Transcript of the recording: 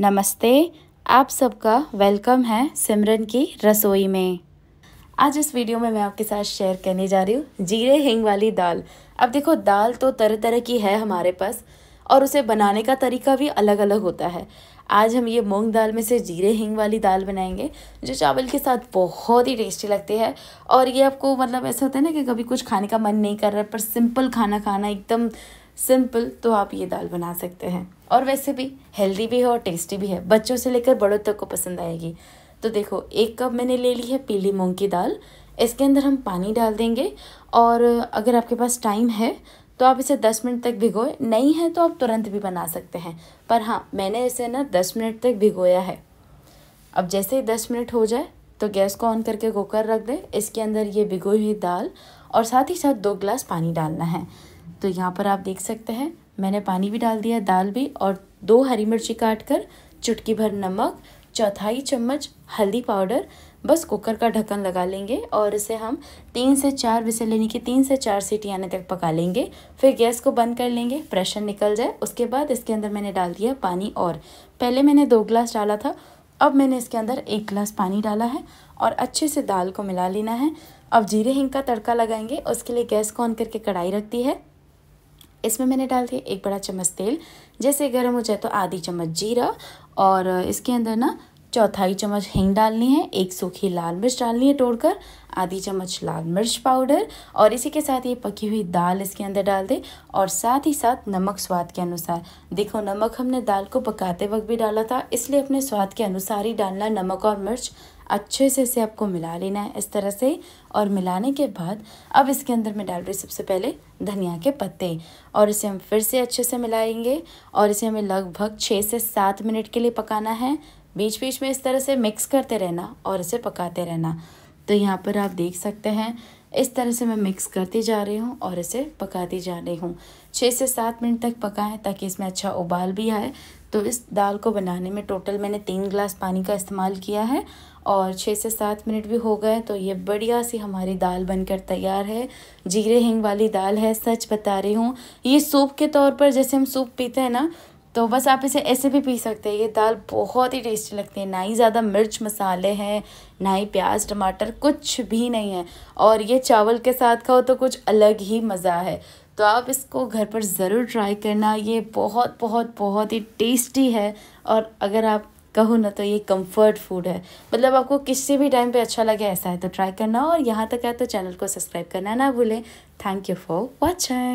नमस्ते आप सबका वेलकम है सिमरन की रसोई में आज इस वीडियो में मैं आपके साथ शेयर करने जा रही हूँ जीरे हिंग वाली दाल अब देखो दाल तो तरह तरह की है हमारे पास और उसे बनाने का तरीका भी अलग अलग होता है आज हम ये मूंग दाल में से जीरे हिंग वाली दाल बनाएंगे जो चावल के साथ बहुत ही टेस्टी लगती है और ये आपको मतलब ऐसा होता है ना कि कभी कुछ खाने का मन नहीं कर रहा पर सिंपल खाना खाना एकदम सिंपल तो आप ये दाल बना सकते हैं और वैसे भी हेल्दी भी है और टेस्टी भी है बच्चों से लेकर बड़ों तक को पसंद आएगी तो देखो एक कप मैंने ले ली है पीली मूंग की दाल इसके अंदर हम पानी डाल देंगे और अगर आपके पास टाइम है तो आप इसे दस मिनट तक भिगोए नहीं है तो आप तुरंत भी बना सकते हैं पर हाँ मैंने इसे ना दस मिनट तक भिगोया है अब जैसे ही दस मिनट हो जाए तो गैस को ऑन करके कुकर रख दें इसके अंदर ये भिगोई हुई दाल और साथ ही साथ दो गिलास पानी डालना है तो यहाँ पर आप देख सकते हैं मैंने पानी भी डाल दिया दाल भी और दो हरी मिर्ची काट कर चुटकी भर नमक चौथाई चम्मच हल्दी पाउडर बस कुकर का ढक्कन लगा लेंगे और इसे हम तीन से चार विसे लेने की तीन से चार सीटी आने तक पका लेंगे फिर गैस को बंद कर लेंगे प्रेशर निकल जाए उसके बाद इसके अंदर मैंने डाल दिया पानी और पहले मैंने दो ग्लास डाला था अब मैंने इसके अंदर एक ग्लास पानी डाला है और अच्छे से दाल को मिला लेना है अब जीरे हिंग का तड़का लगाएंगे उसके लिए गैस को ऑन करके कढ़ाई रखती है इसमें मैंने डाल दिया एक बड़ा चम्मच तेल जैसे गर्म हो जाए तो आधी चम्मच जीरा और इसके अंदर ना चौथाई चम्मच हिंग डालनी है एक सूखी लाल मिर्च डालनी है तोड़कर आधी चम्मच लाल मिर्च पाउडर और इसी के साथ ये पकी हुई दाल इसके अंदर डाल दें और साथ ही साथ नमक स्वाद के अनुसार देखो नमक हमने दाल को पकाते वक्त भी डाला था इसलिए अपने स्वाद के अनुसार ही डालना नमक और मिर्च अच्छे से इसे आपको मिला लेना है इस तरह से और मिलाने के बाद अब इसके अंदर मैं डाल रही सबसे पहले धनिया के पत्ते और इसे हम फिर से अच्छे से मिलाएंगे और इसे हमें लगभग छः से सात मिनट के लिए पकाना है बीच बीच में इस तरह से मिक्स करते रहना और इसे पकाते रहना तो यहाँ पर आप देख सकते हैं इस तरह से मैं मिक्स करती जा रही हूँ और इसे पकाती जा रही हूँ छः से सात मिनट तक पकाएं ताकि इसमें अच्छा उबाल भी आए तो इस दाल को बनाने में टोटल मैंने तीन ग्लास पानी का इस्तेमाल किया है और छः से सात मिनट भी हो गए तो ये बढ़िया सी हमारी दाल बनकर तैयार है जीरे हिंग वाली दाल है सच बता रही हूँ ये सूप के तौर पर जैसे हम सूप पीते हैं ना तो बस आप इसे ऐसे भी पी सकते हैं ये दाल बहुत ही टेस्टी लगती है ना ही ज़्यादा मिर्च मसाले हैं ना ही प्याज टमाटर कुछ भी नहीं है और ये चावल के साथ खाओ तो कुछ अलग ही मज़ा है तो आप इसको घर पर ज़रूर ट्राई करना ये बहुत बहुत बहुत ही टेस्टी है और अगर आप कहूँ ना तो ये कंफर्ट फूड है मतलब आपको किसी भी टाइम पे अच्छा लगे ऐसा है तो ट्राई करना और यहाँ तक आए तो चैनल को सब्सक्राइब करना ना भूलें थैंक यू फॉर वॉचिंग